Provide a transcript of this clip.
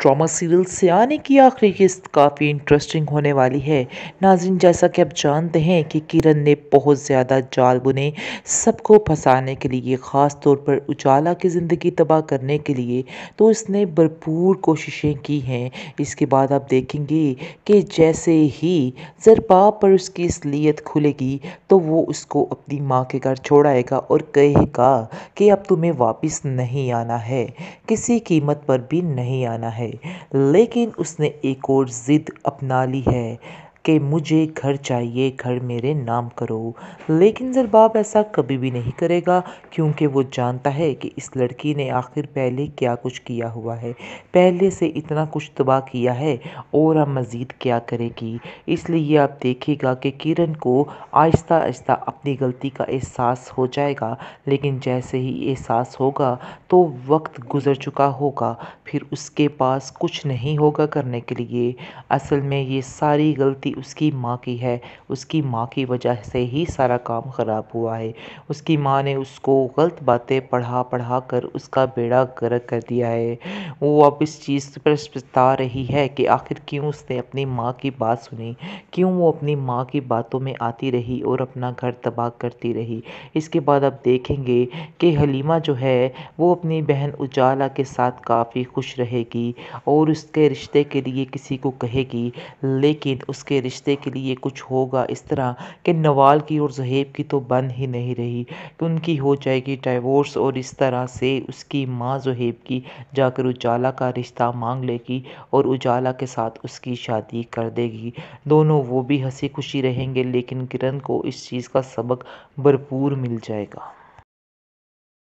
drama serial से आने की आखिरी किस्त काफ़ी इंटरेस्टिंग होने वाली है नाजिन जैसा कि आप जानते हैं कि किरण ने बहुत ज़्यादा जाल बुने सबको फंसाने के लिए ख़ास तौर पर उजाला की ज़िंदगी तबाह करने के लिए तो इसने भरपूर कोशिशें की हैं इसके बाद आप देखेंगे कि जैसे ही जरबा पर उसकी असलियत खुलेगी तो वो उसको अपनी माँ के घर छोड़ आएगा और कहेगा कि अब तुम्हें वापस नहीं आना है किसी कीमत पर भी नहीं आना है है लेकिन उसने एक और ज़िद अपना ली है कि मुझे घर चाहिए घर मेरे नाम करो लेकिन जरबाब ऐसा कभी भी नहीं करेगा क्योंकि वो जानता है कि इस लड़की ने आखिर पहले क्या कुछ किया हुआ है पहले से इतना कुछ तबाह किया है और अब मज़ीद क्या करेगी इसलिए आप देखिएगा कि किरण को आहिस्ता आहिस्ता अपनी गलती का एहसास हो जाएगा लेकिन जैसे ही एहसास होगा तो वक्त गुज़र चुका होगा फिर उसके पास कुछ नहीं होगा करने के लिए असल में ये सारी गलती उसकी माँ की है उसकी माँ की वजह से ही सारा काम ख़राब हुआ है उसकी माँ ने उसको गलत बातें पढ़ा पढ़ा कर उसका बेड़ा गर्क कर दिया है वो अब इस चीज़ पर पछता रही है कि आखिर क्यों उसने अपनी माँ की बात सुनी क्यों वो अपनी माँ की बातों में आती रही और अपना घर तबाह करती रही इसके बाद आप देखेंगे कि हलीमा जो है वो अपनी बहन उजाला के साथ काफ़ी खुश रहेगी और उसके रिश्ते के लिए किसी को कहेगी लेकिन उसके रिश्ते के लिए कुछ होगा इस तरह कि नवाल की और जहेब की तो बन ही नहीं रही कि उनकी हो जाएगी डाइवोर्स और इस तरह से उसकी माँ जहेब की जाकर उजाला का रिश्ता मांग लेगी और उजाला के साथ उसकी शादी कर देगी दोनों वो भी हंसी खुशी रहेंगे लेकिन किरण को इस चीज़ का सबक भरपूर मिल जाएगा